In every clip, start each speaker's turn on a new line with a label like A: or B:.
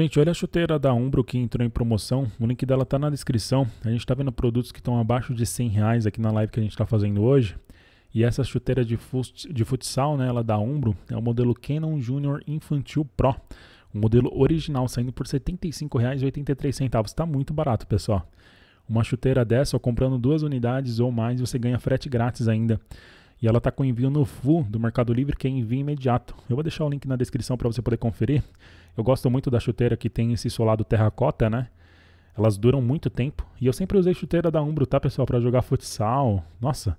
A: Gente, olha a chuteira da Umbro que entrou em promoção. O link dela tá na descrição. A gente tá vendo produtos que estão abaixo de 100 reais aqui na live que a gente tá fazendo hoje. E essa chuteira de, fut de futsal, né, ela é da Umbro, é o modelo Canon Junior Infantil Pro. O modelo original saindo por R$ 75,83. Está muito barato, pessoal. Uma chuteira dessa, ó, comprando duas unidades ou mais, você ganha frete grátis ainda. E ela está com envio no full do Mercado Livre, que é envio imediato. Eu vou deixar o link na descrição para você poder conferir. Eu gosto muito da chuteira que tem esse solado terracota, né? Elas duram muito tempo. E eu sempre usei chuteira da Umbro, tá, pessoal? Para jogar futsal. Nossa,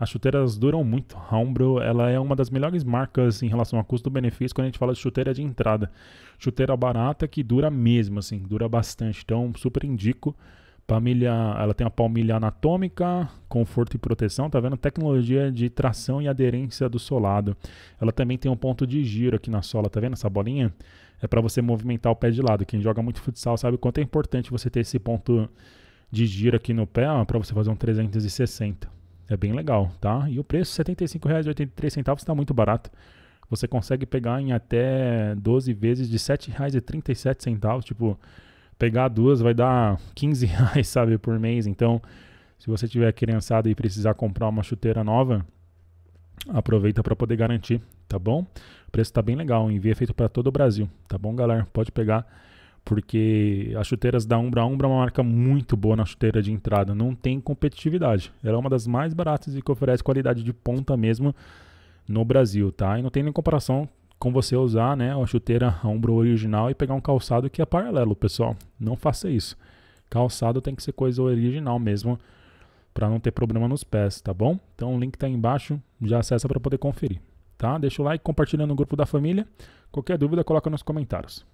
A: as chuteiras duram muito. A Umbro ela é uma das melhores marcas em relação a custo-benefício quando a gente fala de chuteira de entrada. Chuteira barata que dura mesmo, assim, dura bastante. Então, super indico. Palmilha, ela tem uma palmilha anatômica, conforto e proteção, tá vendo? Tecnologia de tração e aderência do solado. Ela também tem um ponto de giro aqui na sola, tá vendo essa bolinha? É para você movimentar o pé de lado. Quem joga muito futsal sabe o quanto é importante você ter esse ponto de giro aqui no pé, para você fazer um 360. É bem legal, tá? E o preço R$ 75,83 está muito barato. Você consegue pegar em até 12 vezes de R$ 7,37, tipo pegar duas vai dar 15 reais, sabe, por mês. Então, se você tiver criançada e precisar comprar uma chuteira nova, aproveita para poder garantir, tá bom? O preço está bem legal, envio é feito para todo o Brasil, tá bom, galera? Pode pegar, porque as chuteiras da Umbra, a Umbra é uma marca muito boa na chuteira de entrada, não tem competitividade. Ela é uma das mais baratas e que oferece qualidade de ponta mesmo no Brasil, tá? E não tem nem comparação com você usar né, uma chuteira a ombro original e pegar um calçado que é paralelo, pessoal. Não faça isso. Calçado tem que ser coisa original mesmo para não ter problema nos pés, tá bom? Então o link tá aí embaixo, já acessa para poder conferir, tá? Deixa o like, compartilha no grupo da família. Qualquer dúvida, coloca nos comentários.